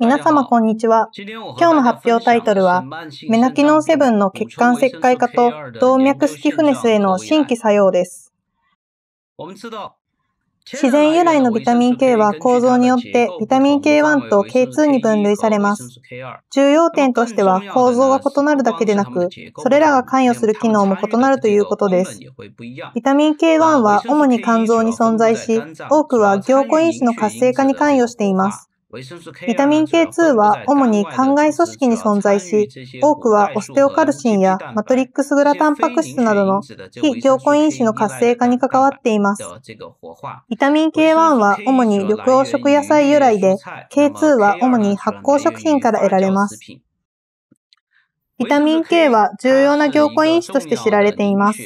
皆様こんにちは。今日の発表タイトルは、メナキノン7の血管石灰化と動脈スキフネスへの新規作用です。自然由来のビタミン K は構造によってビタミン K1 と K2 に分類されます。重要点としては構造が異なるだけでなく、それらが関与する機能も異なるということです。ビタミン K1 は主に肝臓に存在し、多くは凝固因子の活性化に関与しています。ビタミン K2 は主に肝外組織に存在し、多くはオステオカルシンやマトリックスグラタンパク質などの非凝固因子の活性化に関わっています。ビタミン K1 は主に緑黄色野菜由来で、K2 は主に発酵食品から得られます。ビタミン K は重要な凝固因子として知られています。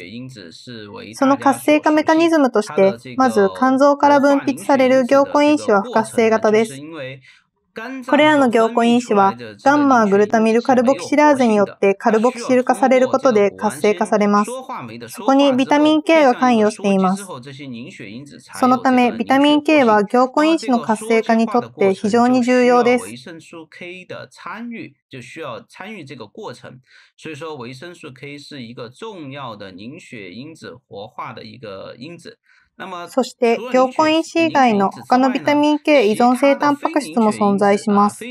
その活性化メカニズムとして、まず肝臓から分泌される凝固因子は不活性型です。これらの凝固因子は、ガンマグルタミルカルボキシラーゼによってカルボキシル化されることで活性化されます。そこにビタミン K が関与しています。そのため、ビタミン K は凝固因子の活性化にとって非常に重要です。就需要参与这个过程，所以说维生素 K 是一个重要的凝血因子活化的一个因子。そして、凝固因子以外の他のビタミン K 依存性タンパク質も存在します。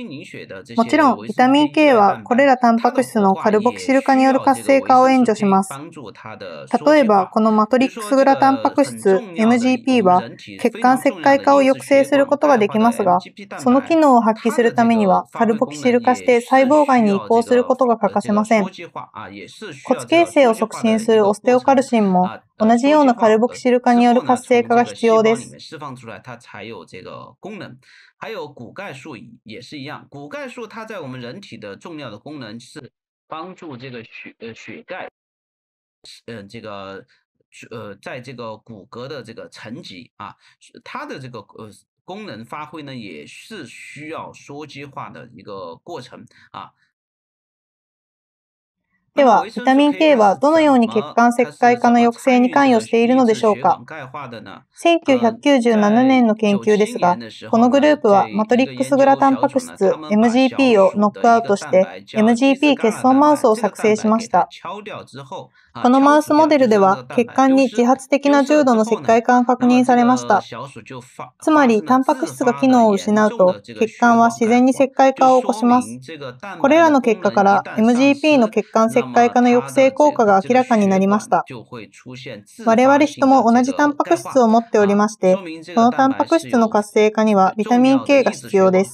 もちろん、ビタミン K はこれらタンパク質のカルボキシル化による活性化を援助します。例えば、このマトリックスグラタンパク質 MGP は血管石灰化を抑制することができますが、その機能を発揮するためには、カルボキシル化して細胞外に移行することが欠かせません。骨形成を促進するオステオカルシンも、同じようなカルボキシル化による活性化が必要です。还有骨钙素也是一样，骨钙素它在我们人体的重要的功能是帮助这个血血钙，嗯、这个呃在这个骨骼的这个层级啊，它的这个呃功能发挥呢也是需要羧基化的一个过程啊。では、ビタミン K はどのように血管石灰化の抑制に関与しているのでしょうか ?1997 年の研究ですが、このグループはマトリックスグラタンパク質 MGP をノックアウトして MGP 欠損マウスを作成しました。このマウスモデルでは血管に自発的な重度の石灰管が確認されました。つまり、タンパク質が機能を失うと、血管は自然に石灰化を起こします。これらの結果から、MGP の血管石灰化の抑制効果が明らかになりました。我々人も同じタンパク質を持っておりまして、このタンパク質の活性化にはビタミン K が必要です。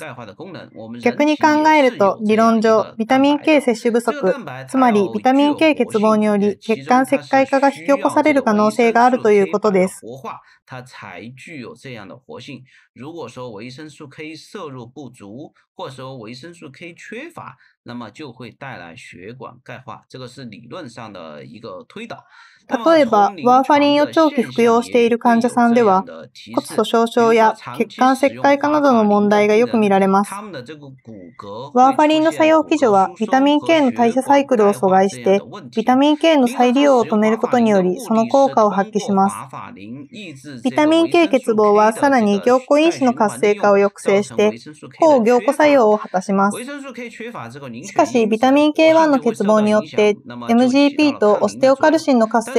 逆に考えると、理論上、ビタミン K 摂取不足、つまりビタミン K 欠乏により、血管灰化が引き起こされる可能性があるということです。活化，它才具有这样的活性。如果说维生素 K 摄入不足，或者说维生素 K 缺乏，那么就会带来血管钙化。这个是理论上的一个推导。例えば、ワーファリンを長期服用している患者さんでは、骨粗鬆症や血管石灰化などの問題がよく見られます。ワーファリンの作用基準は、ビタミン K の代謝サイクルを阻害して、ビタミン K の再利用を止めることにより、その効果を発揮します。ビタミン K 欠乏は、さらに凝固因子の活性化を抑制して、抗凝固作用を果たします。しかし、ビタミン K1 の欠乏によって、MGP とオステオカルシンの活性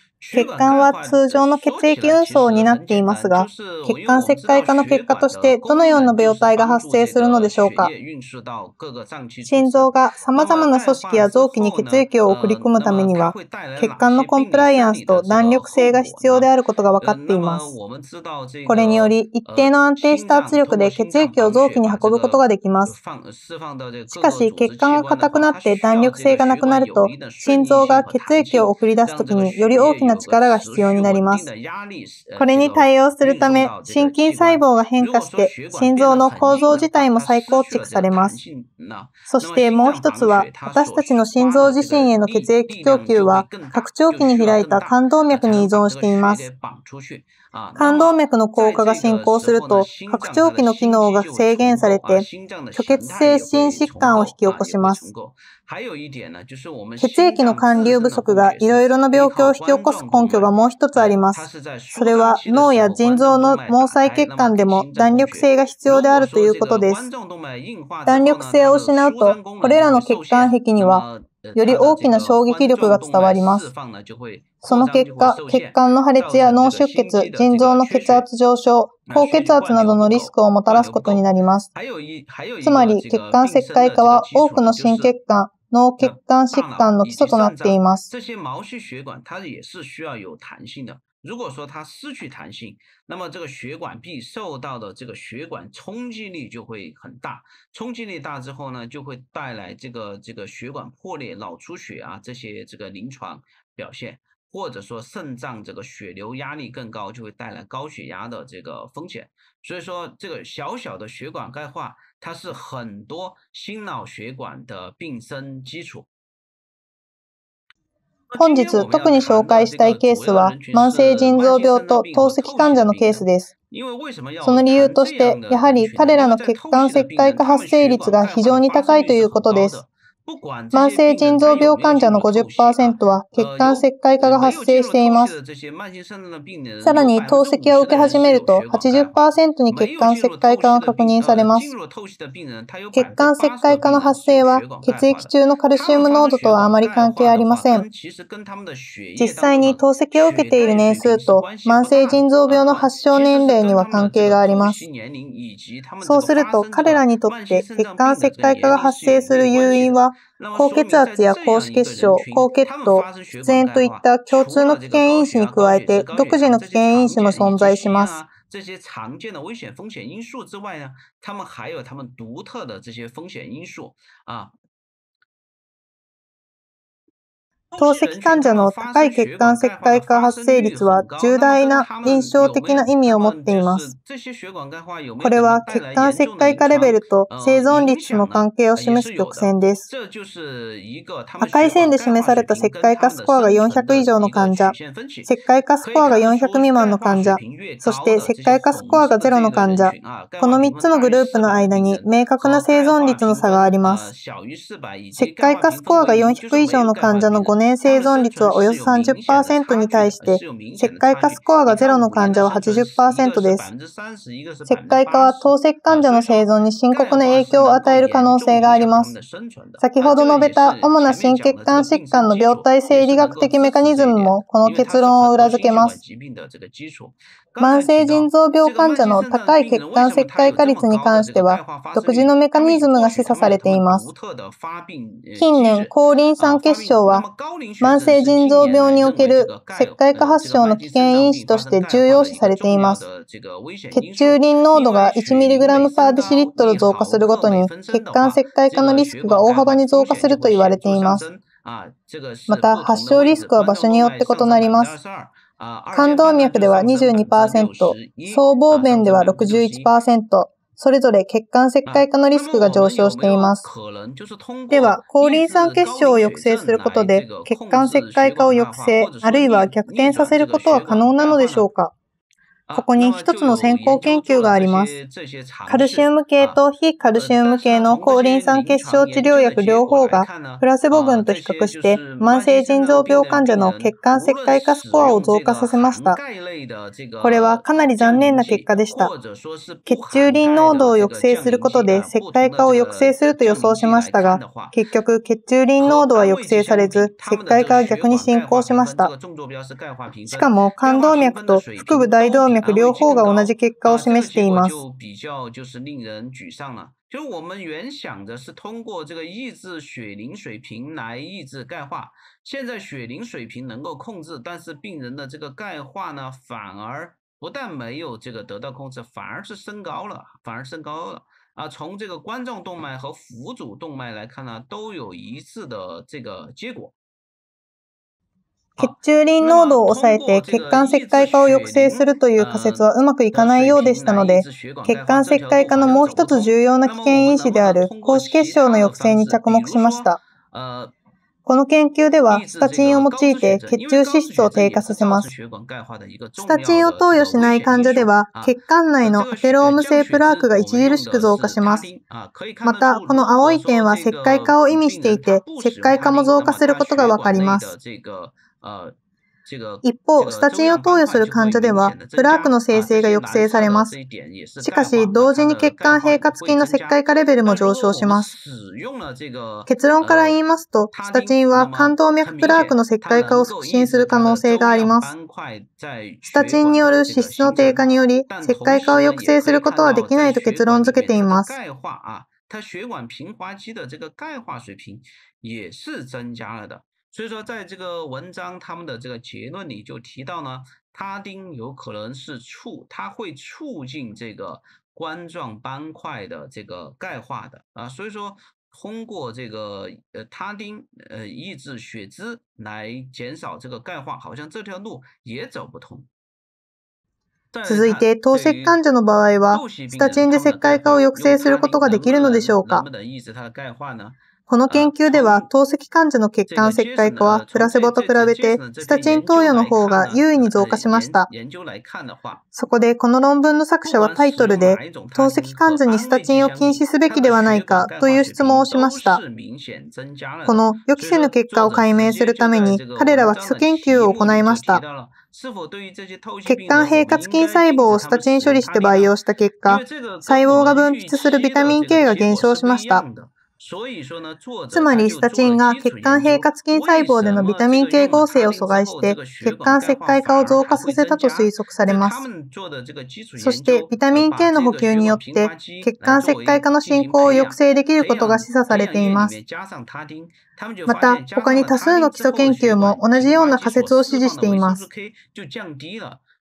血管は通常の血液運送を担っていますが、血管石灰化の結果としてどのような病態が発生するのでしょうか心臓が様々な組織や臓器に血液を送り込むためには、血管のコンプライアンスと弾力性が必要であることが分かっています。これにより、一定の安定した圧力で血液を臓器に運ぶことができます。しかし、血管が硬くなって弾力性がなくなると、心臓が血液を送り出すときにより大きなな力が必要になります。これに対応するため、心筋細胞が変化して、心臓の構造自体も再構築されます。そしてもう一つは、私たちの心臓自身への血液供給は、拡張器に開いた冠動脈に依存しています。冠動脈の効果が進行すると、拡張器の機能が制限されて、虚血性心疾患を引き起こします。血液の管理不足がいろいろな病気を引き起こす根拠がもう一つあります。それは脳や腎臓の毛細血管でも弾力性が必要であるということです。弾力性を失うと、これらの血管壁にはより大きな衝撃力が伝わります。その結果、血管の破裂や脳出血、腎臓の血圧上昇、高血圧などのリスクをもたらすことになります。つまり、血管石灰化は多くの心血管、脑血管、血管的基なっています。这些毛细血管，它也是需要有弹性的。如果说它失去弹性，那么这个血管壁受到的这个血管冲击力就会很大。冲击力大之后呢，就会带来这个这个血管破裂、脑出血啊这些这个临床表现。或者说肾脏这个血流压力更高，就会带来高血压的这个风险。所以说，这个小小的血管钙化，它是很多心脑血管的病生基础。本日特に紹介したいケースは慢性腎臓病と透析患者のケースです。その理由として、やはり彼らの血管石灰化発生率が非常に高いということです。慢性腎臓病患者の50%は血管石灰化が発生しています。さらに透析を受け始めると80%に血管石灰化が確認されます。血管石灰化の発生は血液中のカルシウム濃度とはあまり関係ありません。実際に透析を受けている年数と慢性腎臓病の発症年齢には関係があります。そうすると彼らにとって血管石灰化が発生する誘因は高血圧や高脂血症、高血糖、喫煙といった共通の危険因子に加えて、独自の危険因子も存在します。这些常见的危险风险因素之外呢，他们还有他们独特的这些风险因素啊，透析患者の高い血管石灰化発生率は重大な印象的な意味を持っています。これは血管石灰化レベルと生存率の関係を示す曲線です。赤い線で示された石灰化スコアが400以上の患者、石灰化スコアが400未満の患者、そして石灰化スコアが0の患者、この3つのグループの間に明確な生存率の差があります。石灰化スコアが400以上の患者の5年年生存率はおよそ30%に対して、石灰化スコアが0の患者は80%です。石灰化は透析患者の生存に深刻な影響を与える可能性があります。先ほど述べた主な心血管疾患の病態性理学的メカニズムもこの結論を裏付けます。慢性腎臓病患者の高い血管石灰化率に関しては、独自のメカニズムが示唆されています。近年、高リン酸血症は、慢性腎臓病における石灰化発症の危険因子として重要視されています。血中リン濃度が 1mg パーデシリットル増加するごとに、血管石灰化のリスクが大幅に増加すると言われています。また、発症リスクは場所によって異なります。冠動脈では22%、僧帽弁では61%、それぞれ血管石灰化のリスクが上昇しています。では、抗リン酸血症を抑制することで、血管石灰化を抑制、あるいは逆転させることは可能なのでしょうかここに一つの先行研究があります。カルシウム系と非カルシウム系の抗リン酸血症治療薬両方がプラセボ群と比較して慢性腎臓病患者の血管石灰化スコアを増加させました。これはかなり残念な結果でした。血中リン濃度を抑制することで石灰化を抑制すると予想しましたが、結局血中リン濃度は抑制されず、石灰化は逆に進行しました。しかも冠動脈と腹部大動脈两个方案，同样的果，就比较就是令人沮丧了。就是我们原想着是通过这个抑制血磷水平来抑制钙化，现在血磷水平能够控制，但是病人的这个钙化呢，反而不但没有这个得到控制，反而是升高了，反而升高了。啊，从这个冠状动脉和腹主动脉来看呢，都有一致的这个结果。血中ン濃度を抑えて血管石灰化を抑制するという仮説はうまくいかないようでしたので、血管石灰化のもう一つ重要な危険因子である高脂血症の抑制に着目しました。この研究では、スタチンを用いて血中脂質を低下させます。スタチンを投与しない患者では、血管内のアテローム性プラークが著しく増加します。また、この青い点は石灰化を意味していて、石灰化も増加することがわかります。一方、スタチンを投与する患者では、プラークの生成が抑制されます。しかし、同時に血管平滑筋の石灰化レベルも上昇します。結論から言いますと、スタチンは冠動脈プラークの石灰化を促進する可能性があります。スタチンによる脂質の低下により、石灰化を抑制することはできないと結論付けています。血管平滑肌所以说，在这个文章他们的这个结论里就提到呢，他汀有可能是促，它会促进这个冠状斑块的这个钙化的啊。所以说，通过这个呃他汀呃抑制血脂来减少这个钙化，好像这条路也走不通。続いて、透析患者の場合は、スタチンで血管化を抑制することができるのでしょうか？能不能抑制它的钙化呢？この研究では、透析患者の血管石灰化はプラセボと比べて、スタチン投与の方が優位に増加しました。そこで、この論文の作者はタイトルで、透析患者にスタチンを禁止すべきではないかという質問をしました。この予期せぬ結果を解明するために、彼らは基礎研究を行いました。血管平滑筋細胞をスタチン処理して培養した結果、細胞が分泌するビタミン K が減少しました。つまり、スタチンが血管平滑筋細胞でのビタミン系合成を阻害して、血管石灰化を増加させたと推測されます。そして、ビタミン系の補給によって、血管石灰化の進行を抑制できることが示唆されています。また、他に多数の基礎研究も同じような仮説を支持しています。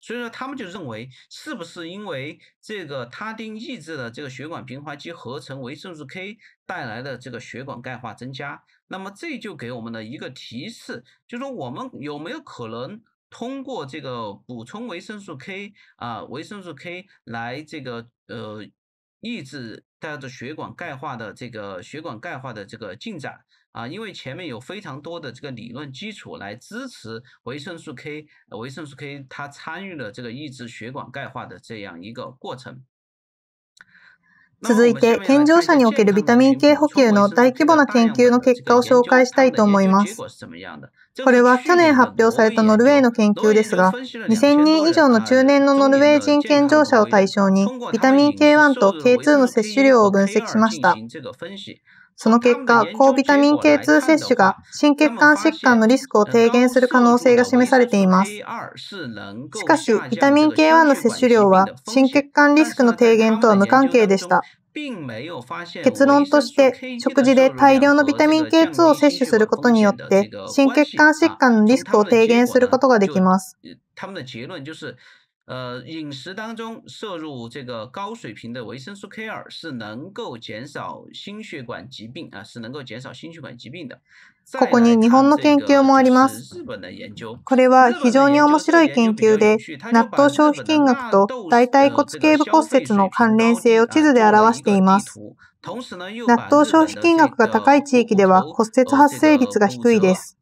所以说，他们就认为，是不是因为这个他汀抑制了这个血管平滑肌合成维生素 K 带来的这个血管钙化增加？那么这就给我们的一个提示，就是说我们有没有可能通过这个补充维生素 K 啊，维生素 K 来这个呃抑制大家的血管钙化的这个血管钙化的这个进展？啊，因为前面有非常多的这个理论基础来支持维生素 K，维生素 K 它参与了这个抑制血管钙化的这样一个过程。続いて、健常者におけるビタミン K 補給の大規模な研究の結果を紹介したいと思います。これは去年発表されたノルウェーの研究ですが、2000人以上の中年のノルウェー人健常者を対象に、ビタミン K1 と K2 の摂取量を分析しました。その結果、高ビタミン K2 摂取が心血管疾患のリスクを低減する可能性が示されています。しかし、ビタミン K1 の摂取量は心血管リスクの低減とは無関係でした。結論として、食事で大量のビタミン K2 を摂取することによって、心血管疾患のリスクを低減することができます。呃，饮食当中摄入这个高水平的维生素 K 二是能够减少心血管疾病啊，是能够减少心血管疾病的。ここに日本の研究もあります。これは非常に面白い研究で、納豆消費金額と大腿骨頸部骨折の関連性を地図で表しています。納豆消費金額が高い地域では骨折発生率が低いです。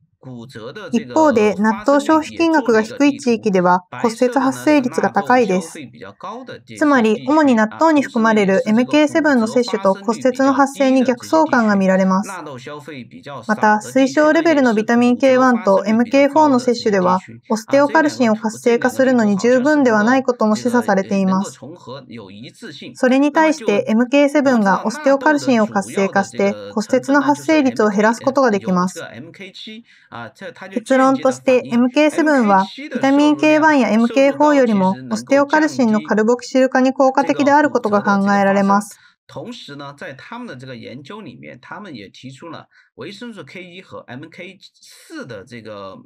一方で、納豆消費金額が低い地域では骨折発生率が高いです。つまり、主に納豆に含まれる MK7 の摂取と骨折の発生に逆相関が見られます。また、推奨レベルのビタミン K1 と MK4 の摂取では、オステオカルシンを活性化するのに十分ではないことも示唆されています。それに対して MK7 がオステオカルシンを活性化して骨折の発生率を減らすことができます。結論として MK7 はビタミン K1 や MK4 よりもオステオカルシンのカルボキシル化に効果的であることが考えられます。同时呢，在他们的这个研究里面，他们也提出了维生素 K 1和 MK 四的这个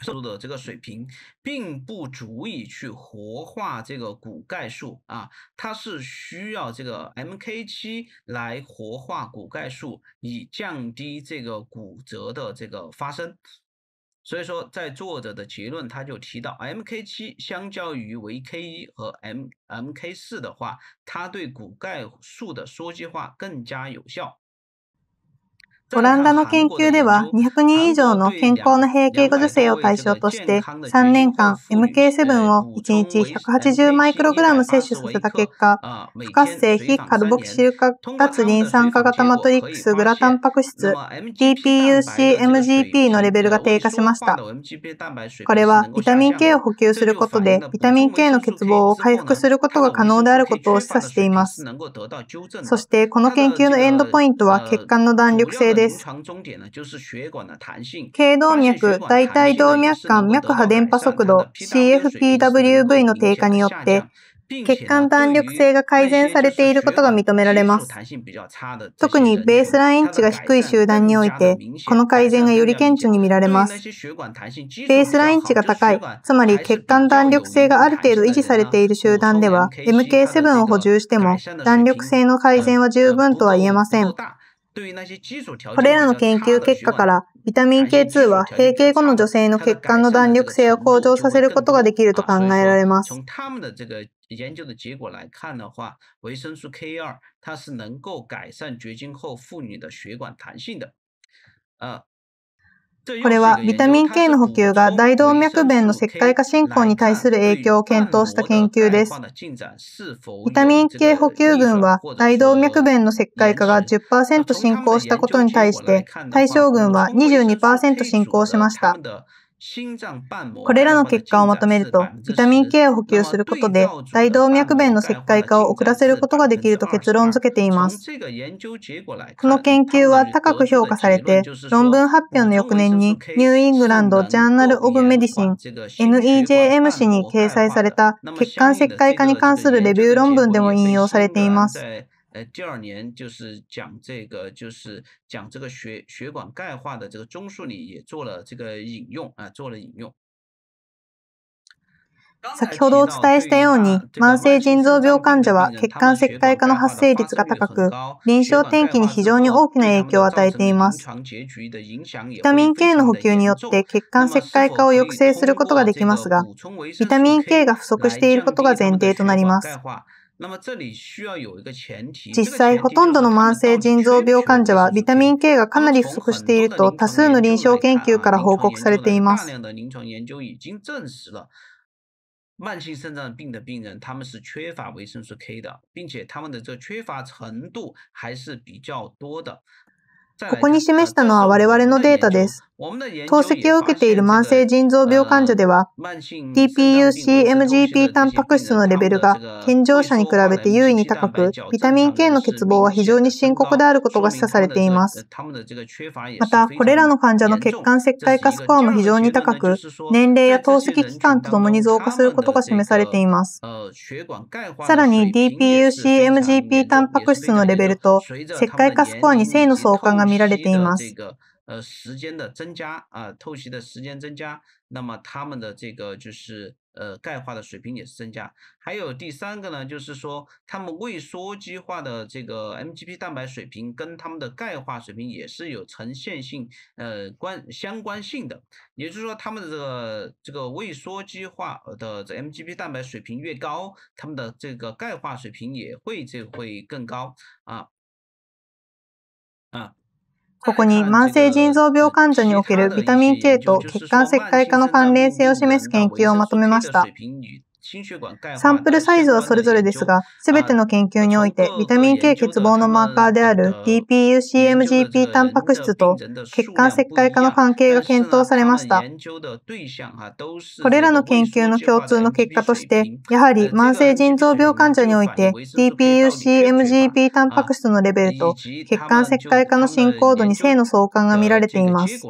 摄入的这个水平，并不足以去活化这个骨钙素啊，它是需要这个 Mk 七来活化骨钙素，以降低这个骨折的这个发生。所以说，在作者的结论，他就提到，Mk 七相较于维 K 一和 M Mk 四的话，它对骨钙素的羧基化更加有效。オランダの研究では200人以上の健康な閉経後女性を対象として3年間 MK7 を1日180マイクログラム摂取させた結果、不活性非カルボキシル化脱リン酸化型マトリックスグラタンパク質 TPUC-MGP のレベルが低下しました。これはビタミン K を補給することでビタミン K の欠乏を回復することが可能であることを示唆しています。そしてこの研究のエンドポイントは血管の弾力性です。頸動脈、大腿動脈管、脈波電波速度、CFPWV の低下によって、血管弾力性が改善されていることが認められます。特にベースライン値が低い集団において、この改善がより顕著に見られます。ベースライン値が高い、つまり血管弾力性がある程度維持されている集団では、MK7 を補充しても弾力性の改善は十分とは言えません。これらの研究結果から、ビタミン K2 は閉経後の女性の血管の弾力性を向上させることができると考えられます。研究的结果来看的话，维生素 K 二它是能够改善绝经后妇女的血管弹性的。呃，これはビタミン K の補給が大動脈弁の石灰化進行に対する影響を検討した研究です。ビタミン K 補給群は大動脈弁の石灰化が10%進行したことに対して対象群は22%進行しました。これらの結果をまとめると、ビタミン K を補給することで、大動脈弁の石灰化を遅らせることができると結論付けています。この研究は高く評価されて、論文発表の翌年に、ニューイングランド・ジャーナル・オブ・メディシン、NEJM 誌に掲載された血管石灰化に関するレビュー論文でも引用されています。呃，第二年就是讲这个，就是讲这个血血管钙化的这个综述里也做了这个引用啊，做了引用。先ほどお伝えしたように、慢性腎臓病患者は血管石灰化の発生率が高く、臨床転機に非常に大きな影響を与えています。ビタミン K の補給によって血管石灰化を抑制することができますが、ビタミン K が不足していることが前提となります。実際、ほとんどの慢性腎臓病患者はビタミン K がかなり不足していると多数の臨床研究から報告されています。慢性肾脏病的病人，他们是缺乏维生素 K 的，并且他们的这缺乏程度还是比较多的。ここに示したのは我々のデータです。透析を受けている慢性腎臓病患者では、TPU-CMGP タンパク質のレベルが健常者に比べて優位に高く、ビタミン K の欠乏は非常に深刻であることが示唆されています。また、これらの患者の血管石灰化スコアも非常に高く、年齢や透析期間とともに増加することが示されています。さらに、DPU-CMGP タンパク質のレベルと石灰化スコアに性の相関が透的这个呃时间的增加啊，透析的时间增加，那么他们的这个就是呃钙化的水平也是增加。还有第三个呢，就是说他们未羧基化的这个 MGP 蛋白水平跟他们的钙化水平也是有呈现性呃关相关性的。也就是说，他们的这个这个未羧基化的这 MGP 蛋白水平越高，他们的这个钙化水平也会这会更高啊啊。ここに慢性腎臓病患者におけるビタミン K と血管石灰化の関連性を示す研究をまとめました。サンプルサイズはそれぞれですが、すべての研究において、ビタミン K 欠乏のマーカーである DPUCMGP タンパク質と血管石灰化の関係が検討されました。これらの研究の共通の結果として、やはり慢性腎臓病患者において、DPUCMGP タンパク質のレベルと血管石灰化の進行度に性の相関が見られています。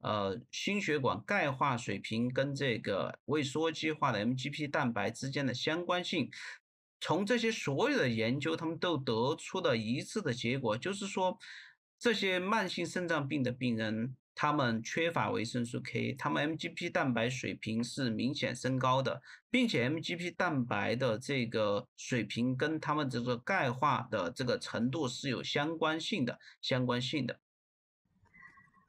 呃，心血管钙化水平跟这个萎缩基化的 MGP 蛋白之间的相关性，从这些所有的研究，他们都得出了一致的结果，就是说，这些慢性肾脏病的病人，他们缺乏维生素 K，他们 MGP 蛋白水平是明显升高的，并且 MGP 蛋白的这个水平跟他们这个钙化的这个程度是有相关性的，相关性的。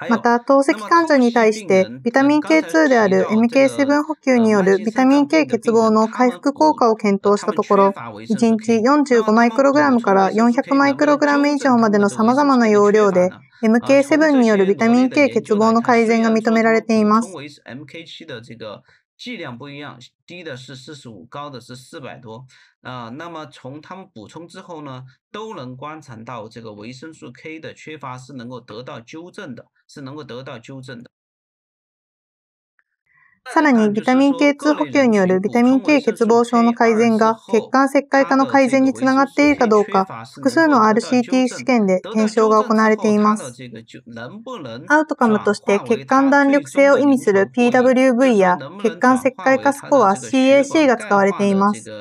また、透析患者に対して、ビタミン K2 である MK7 補給によるビタミン K 結合の回復効果を検討したところ、1日45マイクログラムから400マイクログラム以上までの様々な容量で、MK7 によるビタミン K 欠乏の改善が認められています。剂量不一样，低的是四十五，高的是四百多。啊、呃，那么从他们补充之后呢，都能观察到这个维生素 K 的缺乏是能够得到纠正的。さらに、ビタミン K2 補給によるビタミン K 欠乏症の改善が血管石灰化の改善につながっているかどうか、複数の RCT 試験で検証が行われています。アウトカムとして血管弾力性を意味する PWV や血管石灰化スコア CAC が使われています。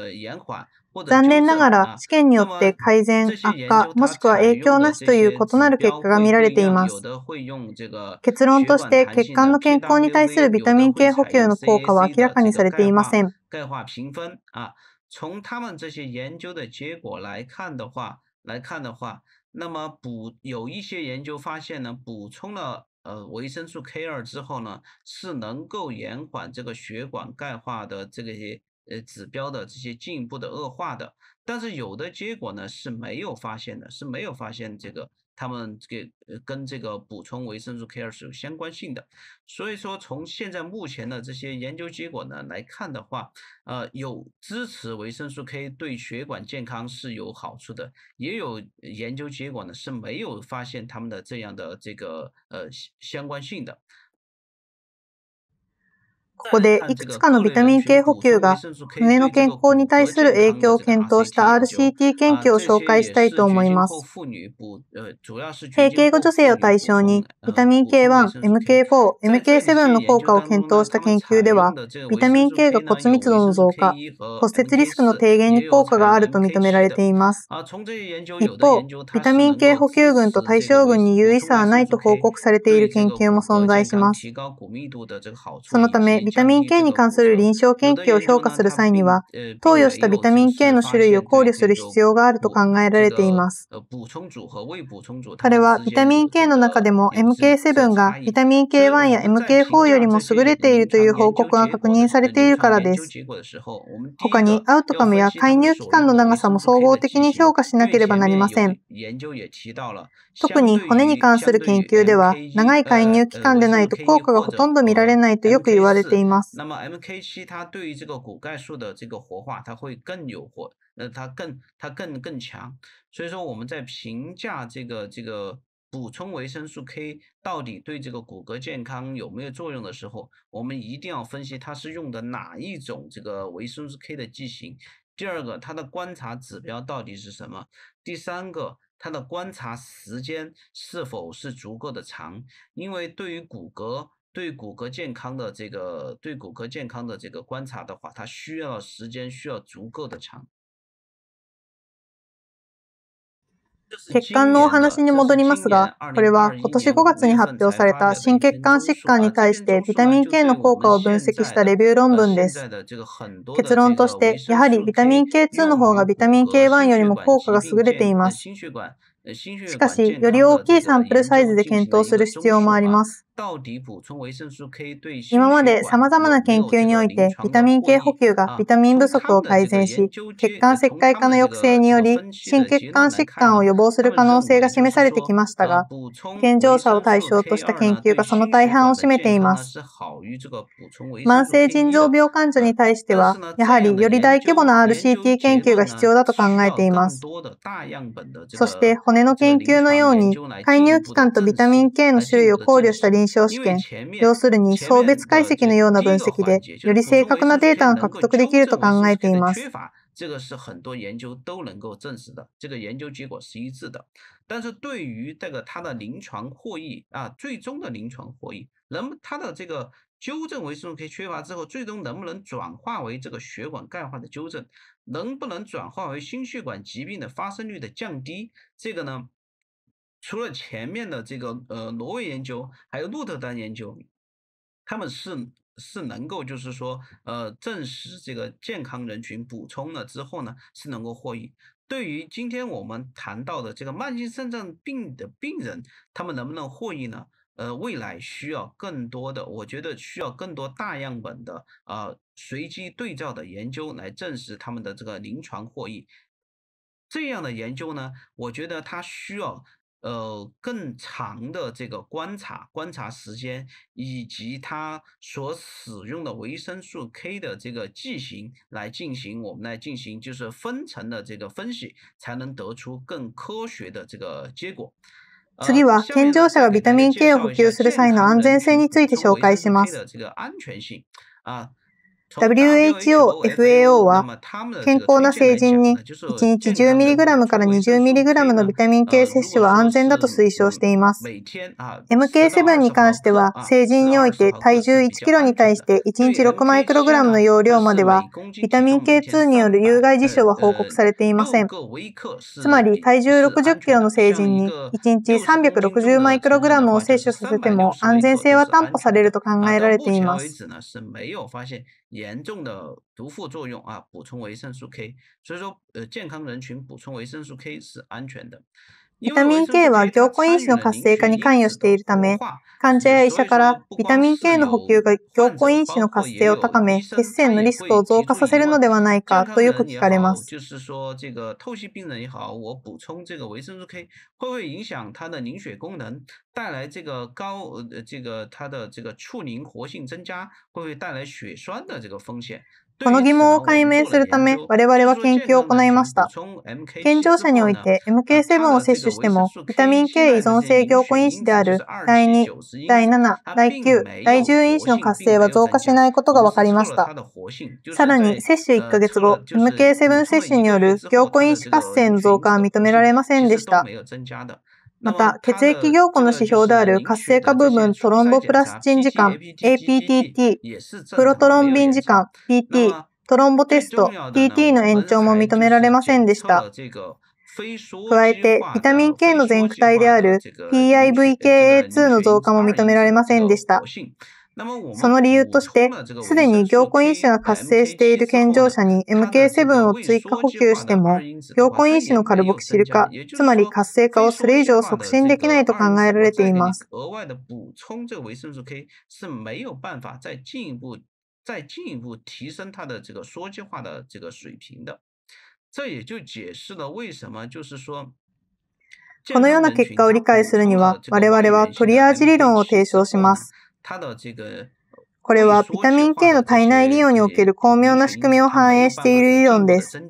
残念ながら試験によって改善、悪化、もしくは影響なしという異なる結果が見られています。結論として血管の健康に対するビタミン系補給の効果は明らかにされていません。从他们这些研究的结果来看的话，来看的话，那么补有一些研究发现呢，补充了呃维生素 K 二之后呢，是能够延缓这个血管钙化的这个呃，指标的这些进一步的恶化的，但是有的结果呢是没有发现的，是没有发现这个他们给跟这个补充维生素 K 二是有相关性的。所以说，从现在目前的这些研究结果呢来看的话，呃，有支持维生素 K 对血管健康是有好处的，也有研究结果呢是没有发现他们的这样的这个呃相关性的。ここでいくつかのビタミン系補給が胸の健康に対する影響を検討した RCT 研究を紹介したいと思います。閉経後女性を対象にビタミン K1、MK4、MK7 の効果を検討した研究では、ビタミン K が骨密度の増加、骨折リスクの低減に効果があると認められています。一方、ビタミン K 補給群と対象群に有意差はないと報告されている研究も存在します。そのため、ビタミン K に関する臨床研究を評価する際には、投与したビタミン K の種類を考慮する必要があると考えられています。彼はビタミン K の中でも MK7 がビタミン K1 や MK4 よりも優れているという報告が確認されているからです。他にアウトカムや介入期間の長さも総合的に評価しなければなりません。特に骨に関する研究では、長い介入期間でないと効果がほとんど見られないとよく言われています。补充维生素 K 到底对这个骨骼健康有没有作用的时候，我们一定要分析它是用的哪一种这个维生素 K 的剂型。第二个，它的观察指标到底是什么？第三个，他的观察时间是否是足够的长？因为对于骨骼对骨骼健康的这个对骨骼健康的这个观察的话，它需要时间需要足够的长。血管のお話に戻りますが、これは今年5月に発表された心血管疾患に対してビタミン K の効果を分析したレビュー論文です。結論として、やはりビタミン K2 の方がビタミン K1 よりも効果が優れています。しかし、より大きいサンプルサイズで検討する必要もあります。今まで様々な研究において、ビタミン系補給がビタミン不足を改善し、血管石灰化の抑制により、心血管疾患を予防する可能性が示されてきましたが、健常者を対象とした研究がその大半を占めています。慢性腎臓病患者に対しては、やはりより大規模な RCT 研究が必要だと考えています。そして、骨の研究のように、介入期間とビタミン K の種類を考慮した臨少試験、要するに層別解析のような分析でより正確なデータが獲得できると考えています。这个是很多研究都能够证实的，这个研究结果是一致的。但是对于这个它的临床获益啊，最终的临床获益，能它的这个纠正维生素 K 缺乏之后，最终能不能转化为这个血管钙化的纠正，能不能转化为心血管疾病的发生率的降低，这个呢？除了前面的这个呃挪威研究，还有鹿特丹研究，他们是是能够就是说呃证实这个健康人群补充了之后呢是能够获益。对于今天我们谈到的这个慢性肾脏病的病人，他们能不能获益呢？呃，未来需要更多的，我觉得需要更多大样本的啊随机对照的研究来证实他们的这个临床获益。这样的研究呢，我觉得它需要。呃，更长的这个观察观察时间，以及它所使用的维生素 K 的这个剂型，来进行我们来进行就是分层的这个分析，才能得出更科学的这个结果。次は健常者がビタミン K を補給する際の安全性について紹介します。这个安全性啊。WHO、FAO は健康な成人に1日 10mg から 20mg のビタミン系摂取は安全だと推奨しています。MK7 に関しては成人において体重 1kg に対して1日6ラムの容量まではビタミン系2による有害事象は報告されていません。つまり体重 60kg の成人に1日3 6 0ラムを摂取させても安全性は担保されると考えられています。严重的毒副作用啊，补充维生素 K，所以说，呃，健康人群补充维生素 K 是安全的。ビタミン K は凝固因子の活性化に関与しているため、患者や医者からビタミン K の補給が凝固因子の活性を高め、血栓のリスクを増加させるのではないかとよく聞かれます。带来这个高呃这个它的这个促凝活性增加，会不会带来血栓的这个风险？この疑問を解明するため、我々は研究を行いました。健常者において MK7 を摂取しても、ビタミン K 依存性凝固因子である第2、第7、第9、第10因子の活性は増加しないことが分かりました。さらに、摂取1ヶ月後、MK7 摂取による凝固因子活性の増加は認められませんでした。また、血液凝固の指標である活性化部分トロンボプラスチン時間 APTT、プロトロンビン時間 PT、トロンボテスト TT の延長も認められませんでした。加えて、ビタミン K の全区体である PIVKA2 の増加も認められませんでした。その理由として、すでに凝固因子が活性している健常者に MK7 を追加補給しても、凝固因子のカルボキシル化、つまり活性化をそれ以上促進できないと考えられています。再进一步提升它的这个说句话的这个水平的，这也就解释了为什么就是说。このような結果を理解するには、我々はトリアージ理論を提唱します。これはビタミン K の体内利用における巧妙な仕組みを反映している理論です。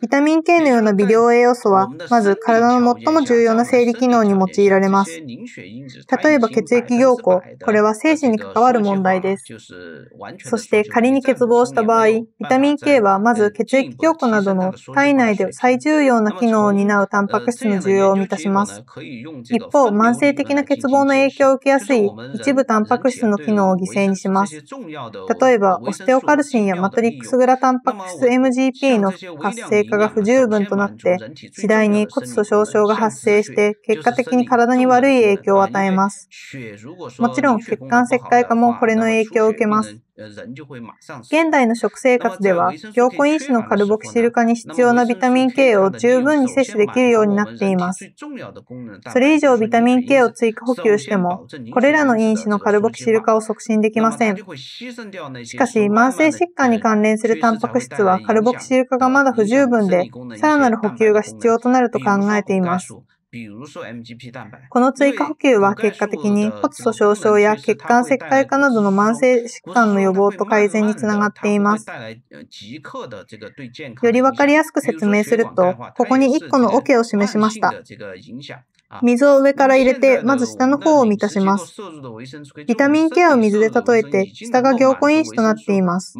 ビタミン K のような微量栄養素は、まず体の最も重要な生理機能に用いられます。例えば血液凝固、これは精神に関わる問題です。そして仮に欠乏した場合、ビタミン K はまず血液凝固などの体内で最重要な機能を担うタンパク質の需要を満たします。一方、慢性的な欠乏の影響を受けやすい一部タンパク質の機能を犠牲にします。例えば、オステオカルシンやマトリックスグラタンパク質 MGP の活成果が不十分となって、次第に骨粗鬆症が発生して、結果的に体に悪い影響を与えます。もちろん、血管切開化もこれの影響を受けます。現代の食生活では、凝固因子のカルボキシル化に必要なビタミン K を十分に摂取できるようになっています。それ以上ビタミン K を追加補給しても、これらの因子のカルボキシル化を促進できません。しかし、慢性疾患に関連するタンパク質はカルボキシル化がまだ不十分で、さらなる補給が必要となると考えています。この追加補給は結果的に骨粗鬆症や血管石灰化などの慢性疾患の予防と改善につながっています。よりわかりやすく説明すると、ここに1個の桶を示しました。水を上から入れて、まず下の方を満たします。ビタミンケアを水で例えて、下が凝固因子となっています。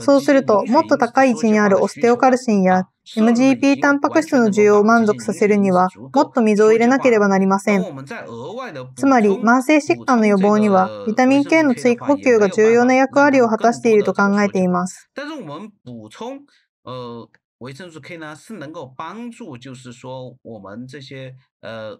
そうすると、もっと高い位置にあるオステオカルシンや MGP タンパク質の需要を満足させるには、もっと水を入れなければなりません。つまり、慢性疾患の予防には、ビタミン K の追加補給が重要な役割を果たしていると考えています。维生素 K 呢，是能够帮助，就是说我们这些呃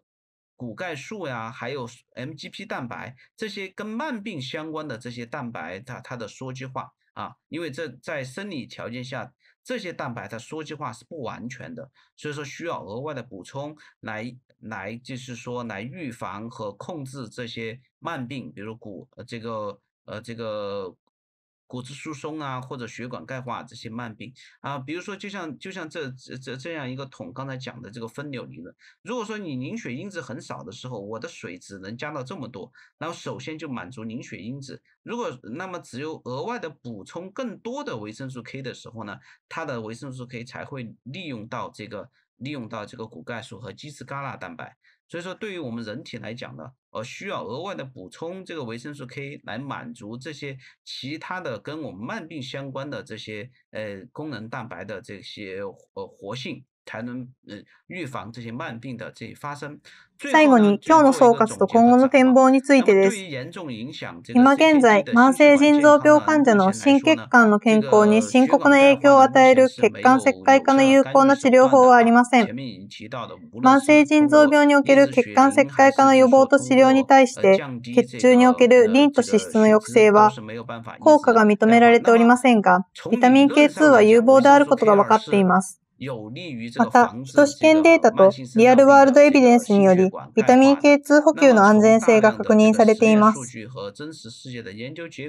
骨钙素呀，还有 MGP 蛋白这些跟慢病相关的这些蛋白，它它的羧基化啊，因为这在生理条件下这些蛋白它说句话是不完全的，所以说需要额外的补充来来，就是说来预防和控制这些慢病，比如骨这个呃这个。骨质疏松啊，或者血管钙化这些慢病啊，比如说就像就像这这这样一个桶，刚才讲的这个分流理论，如果说你凝血因子很少的时候，我的水只能加到这么多，然后首先就满足凝血因子。如果那么只有额外的补充更多的维生素 K 的时候呢，它的维生素 K 才会利用到这个利用到这个骨钙素和基质伽纳蛋白。所以说，对于我们人体来讲呢，呃，需要额外的补充这个维生素 K 来满足这些其他的跟我们慢病相关的这些呃功能蛋白的这些呃活性。最後に今日の総括と今後の展望についてです。今現在、慢性腎臓病患者の心血管の健康に深刻な影響を与える血管切開化の有効な治療法はありません。慢性腎臓病における血管切開化の予防と治療に対して、血中におけるリンと脂質の抑制は効果が認められておりませんが、ビタミン K2 は有望であることが分かっています。また、基礎試験データとリアルワールドエビデンスにより、ビタミン K2 補給の安全性が確認されています。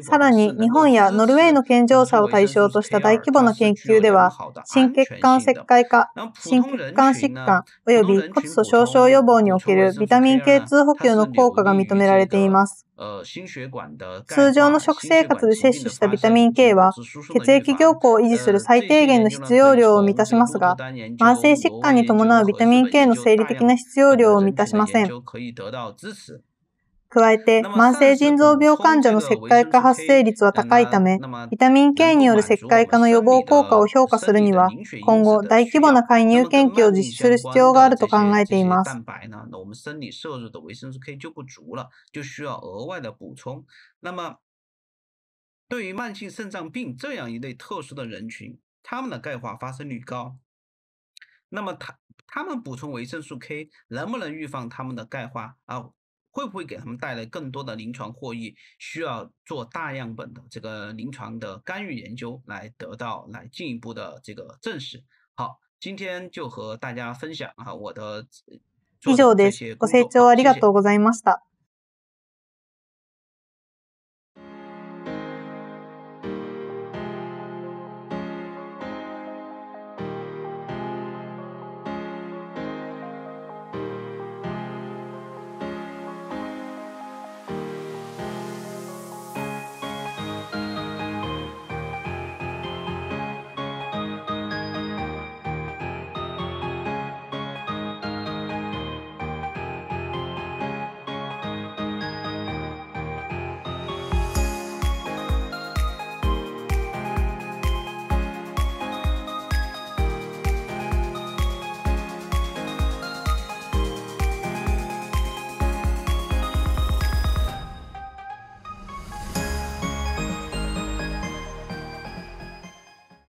さらに、日本やノルウェーの健常者を対象とした大規模な研究では、心血管石灰化、心血管疾患、及び骨粗鬆症予防におけるビタミン K2 補給の効果が認められています。通常の食生活で摂取したビタミン K は血液凝固を維持する最低限の必要量を満たしますが、慢性疾患に伴うビタミン K の生理的な必要量を満たしません。加えて、慢性腎臓病患者の石灰化発生率は高いため、ビタミン K による石灰化の予防効果を評価するには、今後大規模な介入研究を実施する必要があると考えています。对于慢性肾脏病这样一类特殊的人群，他们的钙化发生率高。那么他他们补充维生素 K 能不能预防他们的钙化啊？会不会给他们带来更多的临床获益？需要做大样本的这个临床的干预研究来得到来进一步的这个证实。好，今天就和大家分享啊我的。以上です。ご清聴ありがとうございました。